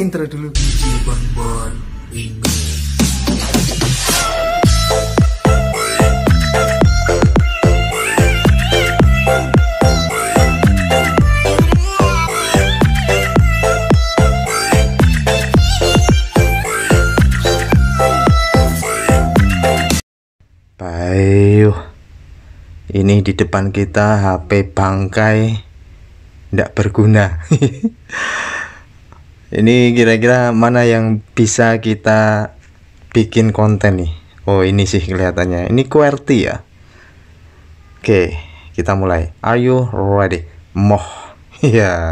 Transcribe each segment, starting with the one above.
intro dulu Baik, ini di depan kita HP bangkai tidak berguna ini kira-kira mana yang bisa kita bikin konten nih oh ini sih kelihatannya ini QWERTY ya oke kita mulai are you ready moh ya yeah.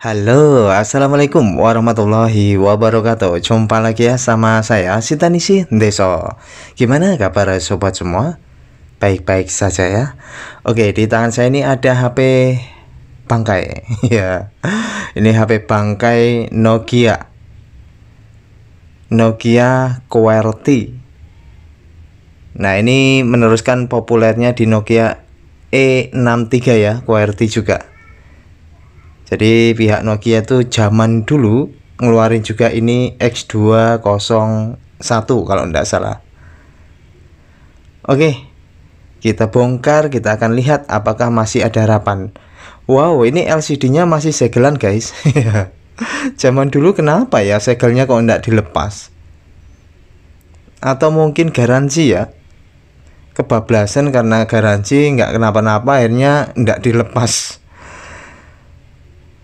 Halo, Assalamualaikum warahmatullahi wabarakatuh Jumpa lagi ya sama saya Sitanisi Deso Gimana kabar sobat semua? Baik-baik saja ya Oke, di tangan saya ini ada HP bangkai ya ini HP bangkai Nokia Nokia QWERTY nah ini meneruskan populernya di Nokia E63 ya QWERTY juga jadi pihak Nokia itu zaman dulu ngeluarin juga ini X201 kalau tidak salah oke kita bongkar kita akan lihat apakah masih ada harapan Wow, ini LCD-nya masih segelan, guys. Zaman dulu kenapa ya segelnya kok enggak dilepas? Atau mungkin garansi ya? Kebablasan karena garansi nggak kenapa-napa akhirnya enggak dilepas.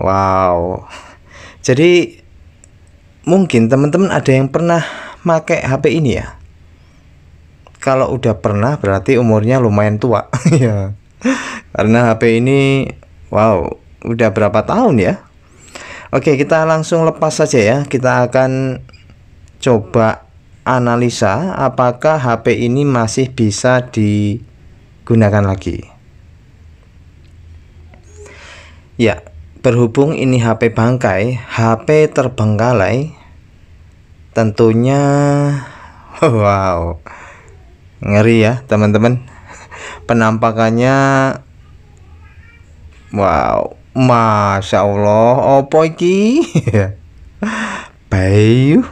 Wow. Jadi mungkin teman-teman ada yang pernah make HP ini ya? Kalau udah pernah berarti umurnya lumayan tua ya. karena HP ini Wow, udah berapa tahun ya? Oke, kita langsung lepas saja ya. Kita akan coba analisa apakah HP ini masih bisa digunakan lagi. Ya, berhubung ini HP bangkai, HP terbengkalai, tentunya wow. Ngeri ya, teman-teman. Penampakannya wow Masya Allah opo iki bayu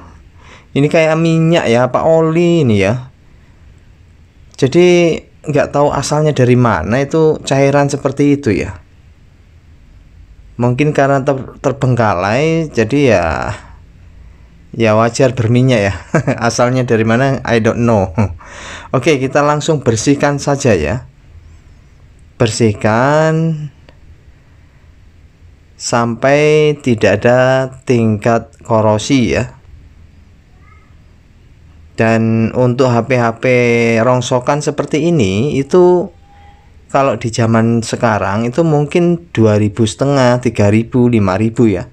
ini kayak minyak ya Pak Oli ini ya jadi nggak tahu asalnya dari mana itu cairan seperti itu ya mungkin karena ter terbengkalai jadi ya ya wajar berminyak ya asalnya dari mana I don't know oke kita langsung bersihkan saja ya bersihkan sampai tidak ada tingkat korosi ya dan untuk HP-HP rongsokan seperti ini itu kalau di zaman sekarang itu mungkin 2000 setengah 3000 5000 ya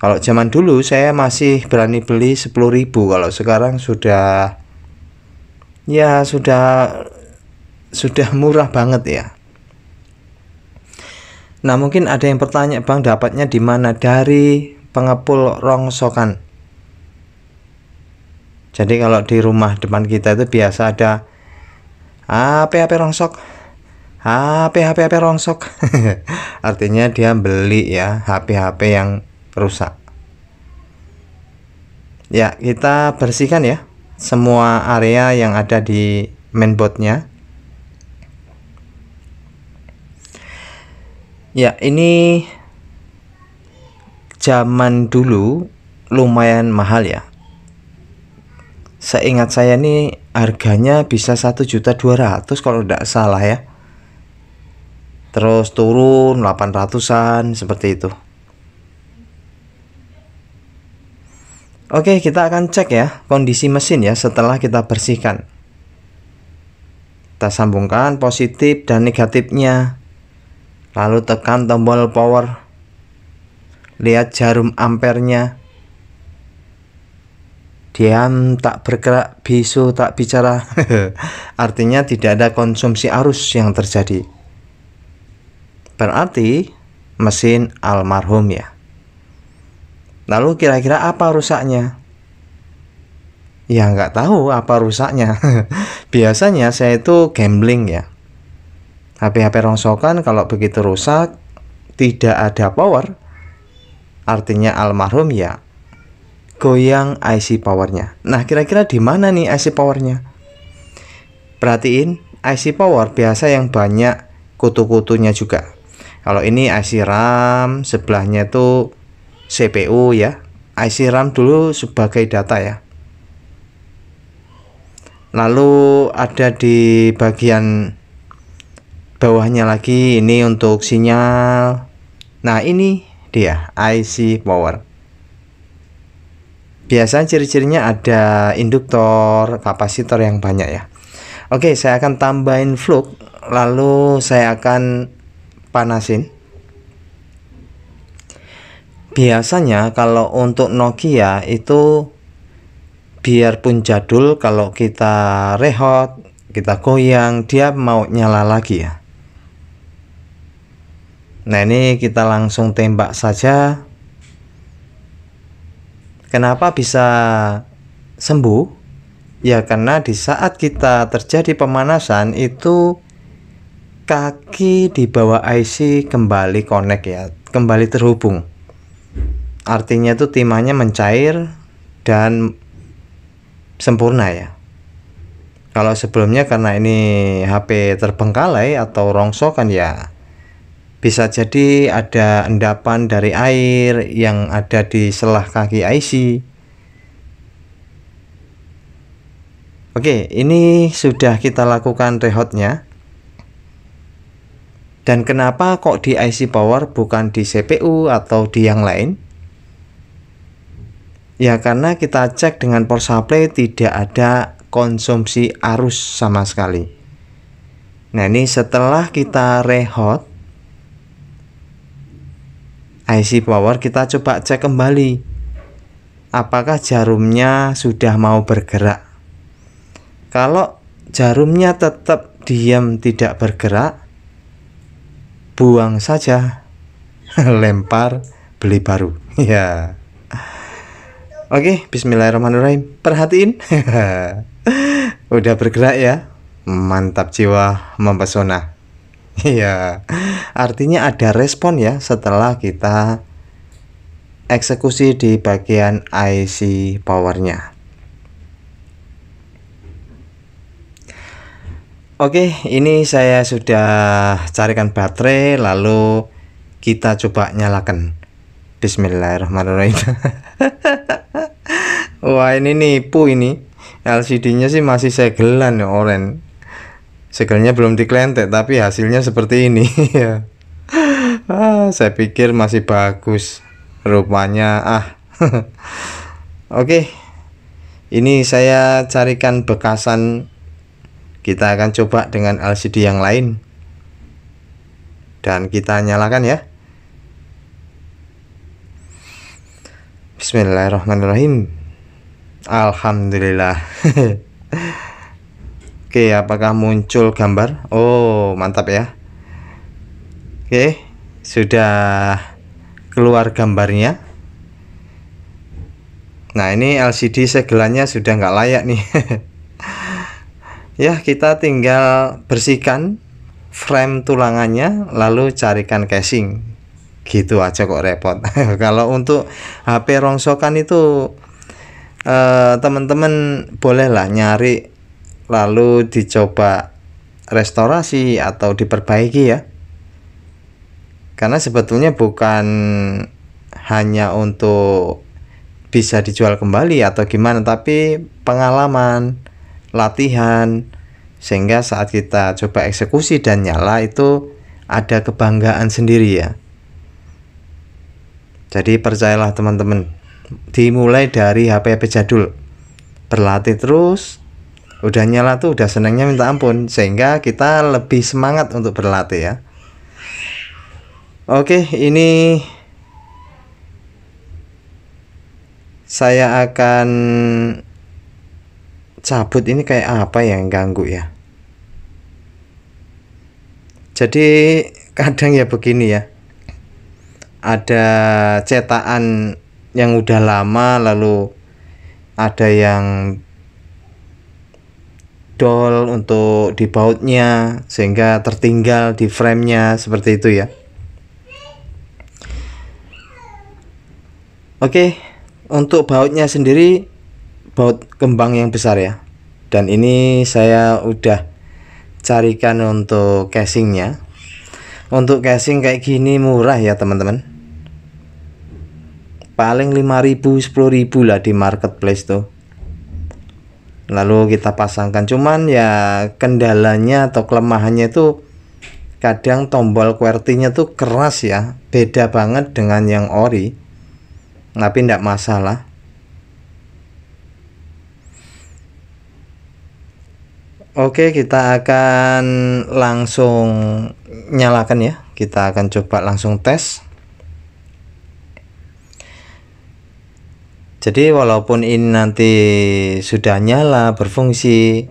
kalau zaman dulu saya masih berani beli 10.000 kalau sekarang sudah ya sudah sudah murah banget ya Nah mungkin ada yang bertanya bang dapatnya di mana dari pengepul rongsokan. Jadi kalau di rumah depan kita itu biasa ada HP HP rongsok, HP HP HP rongsok. Artinya dia beli ya HP HP yang rusak. Ya kita bersihkan ya semua area yang ada di mainboardnya Ya, ini zaman dulu lumayan mahal ya. Seingat saya ini harganya bisa juta 1.200 kalau tidak salah ya. Terus turun 800-an seperti itu. Oke, kita akan cek ya kondisi mesin ya setelah kita bersihkan. Kita sambungkan positif dan negatifnya lalu tekan tombol power lihat jarum ampernya diam tak bergerak bisu tak bicara artinya tidak ada konsumsi arus yang terjadi berarti mesin almarhum ya lalu kira-kira apa rusaknya ya nggak tahu apa rusaknya biasanya saya itu gambling ya HP-HP rongsokan kalau begitu rusak tidak ada power artinya almarhum ya goyang IC powernya nah kira-kira di mana nih IC powernya perhatiin IC power biasa yang banyak kutu-kutunya juga kalau ini IC RAM sebelahnya itu CPU ya IC RAM dulu sebagai data ya lalu ada di bagian bawahnya lagi ini untuk sinyal nah ini dia IC power biasanya ciri-cirinya ada induktor kapasitor yang banyak ya Oke saya akan tambahin fluk lalu saya akan panasin biasanya kalau untuk Nokia itu biarpun jadul kalau kita rehot kita goyang dia mau nyala lagi ya nah ini kita langsung tembak saja kenapa bisa sembuh ya karena di saat kita terjadi pemanasan itu kaki di bawah IC kembali connect ya kembali terhubung artinya itu timahnya mencair dan sempurna ya kalau sebelumnya karena ini HP terbengkalai atau rongsokan ya bisa jadi ada endapan dari air yang ada di selah kaki IC. Oke, ini sudah kita lakukan rehotnya. Dan kenapa kok di IC power bukan di CPU atau di yang lain? Ya karena kita cek dengan power supply tidak ada konsumsi arus sama sekali. Nah ini setelah kita rehot IC power kita coba cek kembali apakah jarumnya sudah mau bergerak kalau jarumnya tetap diam tidak bergerak buang saja lempar beli baru ya Oke, okay, bismillahirrahmanirrahim. Perhatiin. Udah bergerak ya. Mantap jiwa, mempesona. Iya, artinya ada respon ya setelah kita eksekusi di bagian IC powernya. Oke, ini saya sudah carikan baterai lalu kita coba nyalakan. Bismillahirrahmanirrahim. Wah, ini nipu ini. LCD-nya sih masih segelan ya oren segelnya belum diklentek tapi hasilnya seperti ini ya. ah, saya pikir masih bagus rupanya ah oke okay. ini saya carikan bekasan kita akan coba dengan LCD yang lain dan kita nyalakan ya Bismillahirrahmanirrahim Alhamdulillah Oke, apakah muncul gambar? Oh, mantap ya. Oke, sudah keluar gambarnya. Nah, ini LCD segelannya sudah nggak layak nih. ya, kita tinggal bersihkan frame tulangannya lalu carikan casing. Gitu aja kok repot. Kalau untuk HP rongsokan itu eh, teman-teman eh, bolehlah nyari lalu dicoba restorasi atau diperbaiki ya karena sebetulnya bukan hanya untuk bisa dijual kembali atau gimana tapi pengalaman latihan sehingga saat kita coba eksekusi dan nyala itu ada kebanggaan sendiri ya jadi percayalah teman-teman dimulai dari HP-HP jadul berlatih terus udah nyala tuh udah senangnya minta ampun sehingga kita lebih semangat untuk berlatih ya oke ini saya akan cabut ini kayak apa ya yang ganggu ya jadi kadang ya begini ya ada cetakan yang udah lama lalu ada yang dol untuk di bautnya sehingga tertinggal di framenya seperti itu ya Oke untuk bautnya sendiri baut kembang yang besar ya dan ini saya udah carikan untuk casingnya untuk casing kayak gini murah ya teman-teman paling 5000 10000 lah di marketplace tuh lalu kita pasangkan cuman ya kendalanya atau kelemahannya itu kadang tombol QWERTY-nya tuh keras ya beda banget dengan yang ori tapi tidak masalah oke kita akan langsung nyalakan ya kita akan coba langsung tes jadi walaupun ini nanti sudah nyala berfungsi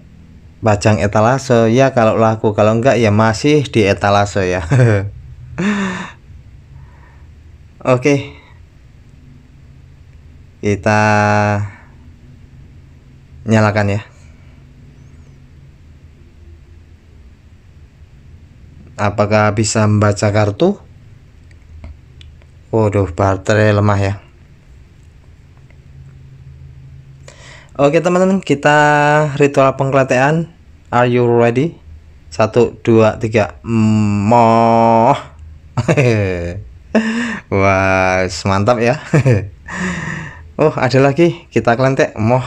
pajang etalase ya kalau laku kalau enggak ya masih di etalase ya oke okay. kita nyalakan ya apakah bisa membaca kartu waduh baterai lemah ya Oke teman-teman, kita ritual pengkletean. Are you ready? Satu, dua, tiga. Moh. Wah, mantap ya. oh, ada lagi. Kita kelentek. Moh.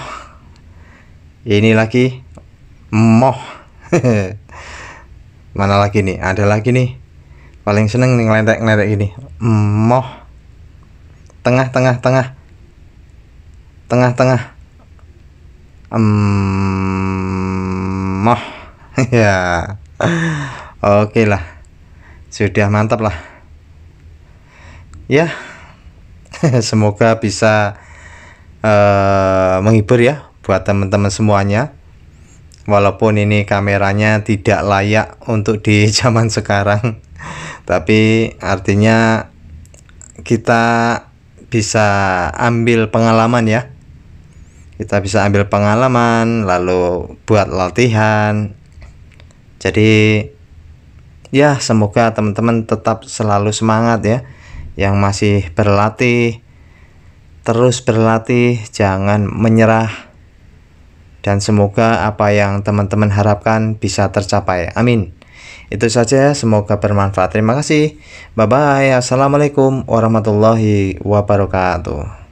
Ini lagi. Moh. Mana lagi nih? Ada lagi nih. Paling seneng nih ngelentek-ngelentek ini. Moh. Tengah, tengah, tengah. Tengah, tengah emmah ya oke okay lah sudah mantap lah ya semoga bisa uh, menghibur ya buat teman-teman semuanya walaupun ini kameranya tidak layak untuk di zaman sekarang tapi artinya kita bisa ambil pengalaman ya kita bisa ambil pengalaman lalu buat latihan jadi ya semoga teman-teman tetap selalu semangat ya yang masih berlatih terus berlatih jangan menyerah dan semoga apa yang teman-teman harapkan bisa tercapai amin itu saja semoga bermanfaat terima kasih bye bye assalamualaikum warahmatullahi wabarakatuh